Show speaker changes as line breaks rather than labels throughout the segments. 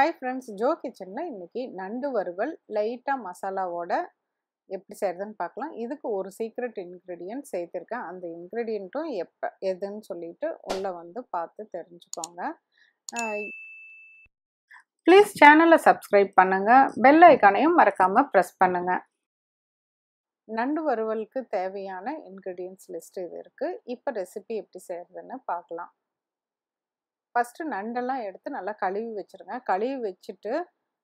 hi friends Joe கிச்சனில் இன்றைக்கி நண்டு வறுவல் லைட்டாக மசாலாவோட எப்படி செய்கிறதுன்னு பார்க்கலாம் இதுக்கு ஒரு சீக்ரெட் இன்க்ரீடியன்ட் சேர்த்துருக்கேன் அந்த இன்க்ரீடியண்ட்டும் எப்போ எதுன்னு சொல்லிட்டு உள்ளே வந்து பார்த்து தெரிஞ்சுக்கோங்க ப்ளீஸ் சேனலை சப்ஸ்கிரைப் பண்ணுங்கள் பெல் ஐக்கானையும் மறக்காமல் ப்ரெஸ் பண்ணுங்கள் நண்டு வறுவலுக்கு தேவையான இன்க்ரீடியன்ட்ஸ் லிஸ்ட் இது இருக்குது இப்போ ரெசிபி எப்படி செய்கிறதுன்னு பார்க்கலாம் ஃபஸ்ட்டு நண்டெல்லாம் எடுத்து நல்லா கழுவி வச்சுருங்க கழுவி வச்சுட்டு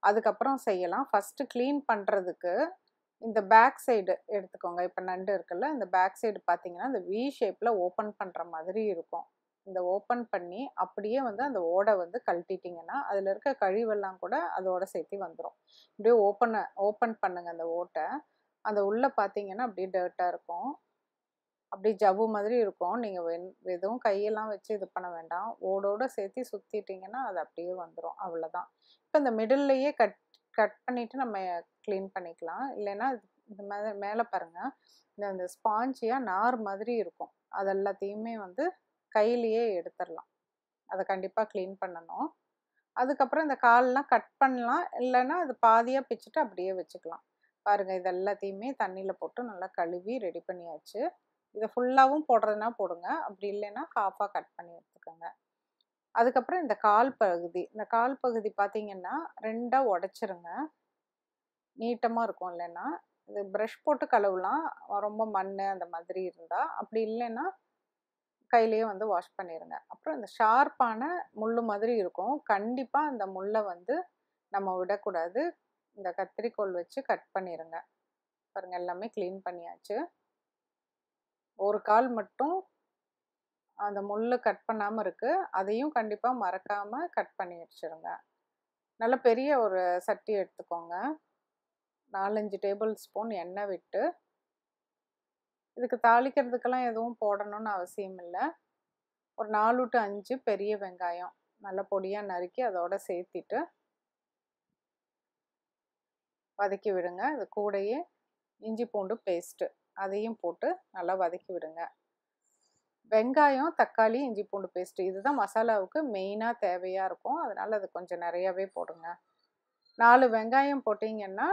அதுக்கப்புறம் செய்யலாம் ஃபஸ்ட்டு க்ளீன் பண்ணுறதுக்கு இந்த பேக் சைடு எடுத்துக்கோங்க இப்போ நண்டு இருக்குல்ல இந்த பேக் சைடு பார்த்தீங்கன்னா இந்த வி ஷேப்பில் ஓப்பன் பண்ணுற மாதிரி இருக்கும் இந்த ஓப்பன் பண்ணி அப்படியே வந்து அந்த ஓடை வந்து கழட்டிட்டிங்கன்னா அதில் இருக்க கழிவெல்லாம் கூட அதோட சேர்த்து வந்துடும் இப்படியே ஓப்பனை ஓப்பன் பண்ணுங்கள் அந்த ஓட்டை அந்த உள்ளே பார்த்தீங்கன்னா அப்படியே டர்ட்டாக இருக்கும் அப்படி ஜவ்வு மாதிரி இருக்கும் நீங்கள் எதுவும் கையெல்லாம் வச்சு இது பண்ண வேண்டாம் ஓடோட சேர்த்து சுற்றிட்டிங்கன்னா அது அப்படியே வந்துடும் அவ்வளோதான் இப்போ இந்த மிடில்லையே கட் கட் பண்ணிவிட்டு நம்ம க்ளீன் பண்ணிக்கலாம் இல்லைன்னா இந்த மாதிரி மேலே பாருங்கள் இந்த இந்த ஸ்பாஞ்சியாக நார் மாதிரி இருக்கும் அது எல்லாத்தையுமே வந்து கையிலையே எடுத்துடலாம் அதை கண்டிப்பாக க்ளீன் பண்ணணும் அதுக்கப்புறம் இந்த கால்லாம் கட் பண்ணலாம் இல்லைன்னா அது பாதியாக பிச்சுட்டு அப்படியே வச்சுக்கலாம் பாருங்கள் இது எல்லாத்தையுமே தண்ணியில் போட்டு நல்லா கழுவி ரெடி பண்ணியாச்சு இதை ஃபுல்லாகவும் போடுறதுனா போடுங்க அப்படி இல்லைன்னா ஹாஃபாக கட் பண்ணி எடுத்துக்கோங்க அதுக்கப்புறம் இந்த கால் பகுதி இந்த கால் பகுதி பார்த்தீங்கன்னா ரெண்டாக உடச்சிருங்க நீட்டமாக இருக்கும் இல்லைன்னா இது ப்ரஷ் போட்டு கழுவலாம் ரொம்ப மண் அந்த மாதிரி இருந்தால் அப்படி இல்லைன்னா கையிலேயே வந்து வாஷ் பண்ணிடுங்க அப்புறம் இந்த ஷார்ப்பான முள் மாதிரி இருக்கும் கண்டிப்பாக அந்த முள்ளை வந்து நம்ம விடக்கூடாது இந்த கத்திரிக்கோல் வச்சு கட் பண்ணிடுங்க பாருங்கள் எல்லாமே க்ளீன் பண்ணியாச்சு ஒரு கால் மட்டும் அந்த முள்ளு கட் பண்ணாமல் இருக்குது அதையும் கண்டிப்பாக மறக்காமல் கட் பண்ணி வச்சுருங்க நல்ல பெரிய ஒரு சட்டி எடுத்துக்கோங்க நாலஞ்சு டேபிள் ஸ்பூன் எண்ணெய் விட்டு இதுக்கு தாளிக்கிறதுக்கெல்லாம் எதுவும் போடணும்னு அவசியம் இல்லை ஒரு நாலு டு அஞ்சு பெரிய வெங்காயம் நல்ல பொடியாக நறுக்கி அதோட சேர்த்திட்டு வதக்கி விடுங்க இது கூடையே இஞ்சி பூண்டு பேஸ்ட்டு அதையும் போட்டு நல்லா வதக்கி விடுங்க வெங்காயம் தக்காளி இஞ்சி பூண்டு பேஸ்ட்டு இதுதான் மசாலாவுக்கு மெயினாக தேவையாக இருக்கும் அதனால் அது கொஞ்சம் நிறையாவே போடுங்க நாலு வெங்காயம் போட்டிங்கன்னா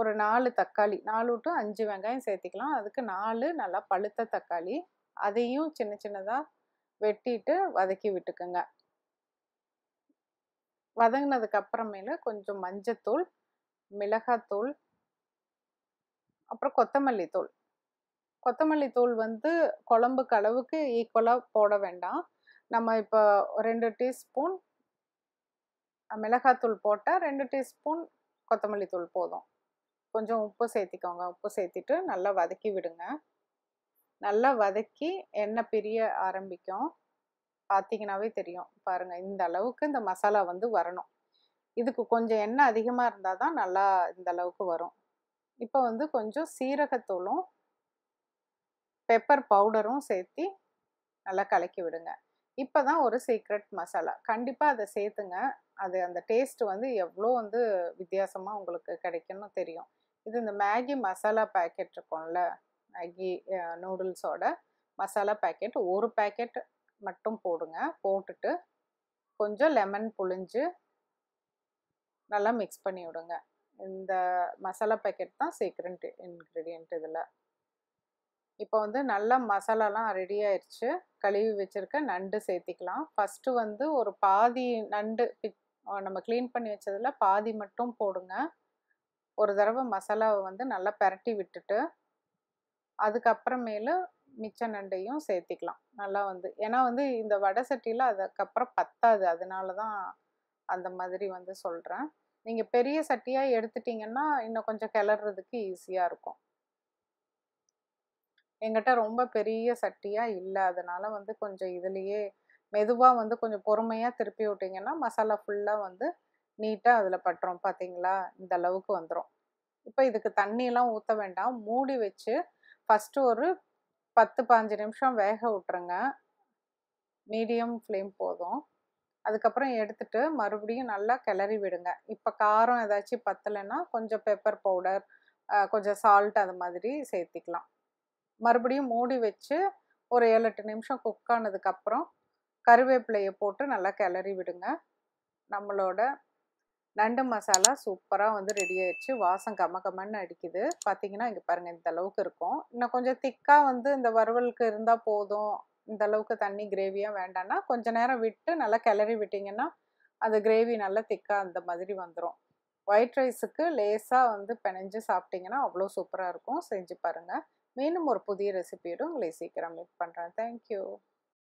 ஒரு நாலு தக்காளி நாலு டு அஞ்சு வெங்காயம் சேர்த்திக்கலாம் அதுக்கு நாலு நல்லா பழுத்த தக்காளி அதையும் சின்ன சின்னதாக வெட்டிட்டு வதக்கி விட்டுக்குங்க வதங்கினதுக்கு அப்புறமேல கொஞ்சம் மஞ்சத்தூள் மிளகாத்தூள் அப்புறம் கொத்தமல்லி தூள் கொத்தமல்லி தூள் வந்து குழம்புக்கு அளவுக்கு ஈக்குவலாக போட வேண்டாம் நம்ம இப்போ ரெண்டு டீஸ்பூன் மிளகாத்தூள் போட்டால் ரெண்டு டீஸ்பூன் கொத்தமல்லி தூள் போதும் கொஞ்சம் உப்பு சேர்த்திக்கோங்க உப்பு சேர்த்திட்டு நல்லா வதக்கி விடுங்க நல்லா வதக்கி எண்ணெய் பிரிய ஆரம்பிக்கும் பார்த்தீங்கன்னாவே தெரியும் பாருங்கள் இந்த அளவுக்கு இந்த மசாலா வந்து வரணும் இதுக்கு கொஞ்சம் எண்ணெய் அதிகமாக இருந்தால் தான் நல்லா இந்த அளவுக்கு வரும் இப்போ வந்து கொஞ்சம் சீரகத்தூளும் பெப்பர் பவுடரும் சேர்த்து நல்லா கலக்கி விடுங்க இப்போ தான் ஒரு சீக்ரெட் மசாலா கண்டிப்பாக அதை சேர்த்துங்க அது அந்த டேஸ்ட் வந்து எவ்வளோ வந்து வித்தியாசமாக உங்களுக்கு கிடைக்கும்னு தெரியும் இது இந்த மேகி மசாலா பேக்கெட் இருக்கும்ல மேகி நூடுல்ஸோட மசாலா பேக்கெட் ஒரு பேக்கெட் மட்டும் போடுங்க போட்டுட்டு கொஞ்சம் லெமன் புழிஞ்சு நல்லா மிக்ஸ் பண்ணி விடுங்க இந்த மசாலா பேக்கெட் தான் சீக்ரெண்ட் இன்க்ரீடியன்ட் இதில் இப்போ வந்து நல்லா மசாலாலாம் ரெடி ஆயிடுச்சு கழுவி வச்சுருக்க நண்டு சேர்த்திக்கலாம் ஃபஸ்ட்டு வந்து ஒரு பாதி நண்டு நம்ம க்ளீன் பண்ணி வச்சதில் பாதி மட்டும் போடுங்க ஒரு தடவை மசாலாவை வந்து நல்லா பரட்டி விட்டுட்டு அதுக்கப்புறமேலு மிச்ச நண்டையும் சேர்த்திக்கலாம் நல்லா வந்து ஏன்னா வந்து இந்த வடை சட்டியில் அதுக்கப்புறம் பத்தாது அதனால தான் அந்த மாதிரி வந்து சொல்கிறேன் நீங்கள் பெரிய சட்டியாக எடுத்துட்டிங்கன்னா இன்னும் கொஞ்சம் கிளறதுக்கு ஈஸியாக இருக்கும் எங்கிட்ட ரொம்ப பெரிய சட்டியாக இல்லை அதனால் வந்து கொஞ்சம் இதுலேயே மெதுவாக வந்து கொஞ்சம் பொறுமையாக திருப்பி விட்டிங்கன்னா மசாலா ஃபுல்லாக வந்து நீட்டாக அதில் பட்டுரும் பார்த்தீங்களா இந்த அளவுக்கு வந்துடும் இப்போ இதுக்கு தண்ணியெல்லாம் ஊற்ற வேண்டாம் மூடி வச்சு ஃபஸ்ட்டு ஒரு பத்து பாஞ்சு நிமிஷம் வேக விட்ருங்க மீடியம் ஃப்ளேம் போதும் அதுக்கப்புறம் எடுத்துட்டு மறுபடியும் நல்லா கிளறி விடுங்க இப்போ காரம் ஏதாச்சும் பத்தலைன்னா கொஞ்சம் பெப்பர் பவுடர் கொஞ்சம் சால்ட் அது மாதிரி சேர்த்திக்கலாம் மறுபடியும் மூடி வச்சு ஒரு ஏழு எட்டு நிமிஷம் குக் ஆனதுக்கப்புறம் கருவேப்பிலையை போட்டு நல்லா கிளறி விடுங்க நம்மளோட நண்டு மசாலா சூப்பராக வந்து ரெடி ஆயிடுச்சு வாசம் கம கமன்னு அடிக்குது பார்த்தீங்கன்னா இங்கே பாருங்கள் இந்த அளவுக்கு இருக்கும் இன்னும் கொஞ்சம் திக்காக வந்து இந்த வறுவலுக்கு இருந்தால் போதும் இந்த அளவுக்கு தண்ணி கிரேவியாக வேண்டாம்னா கொஞ்ச நேரம் விட்டு நல்லா கிளறி விட்டிங்கன்னா அந்த கிரேவி நல்லா திக்காக அந்த மாதிரி வந்துடும் ஒயிட் ரைஸுக்கு லேஸாக வந்து பிணைஞ்சு சாப்பிட்டிங்கன்னா அவ்வளோ சூப்பராக இருக்கும் செஞ்சு பாருங்கள் மீண்டும் ஒரு புதிய ரெசிபியோடு உங்களை சீக்கிரம் மீட் பண்ணுறேன் தேங்க்யூ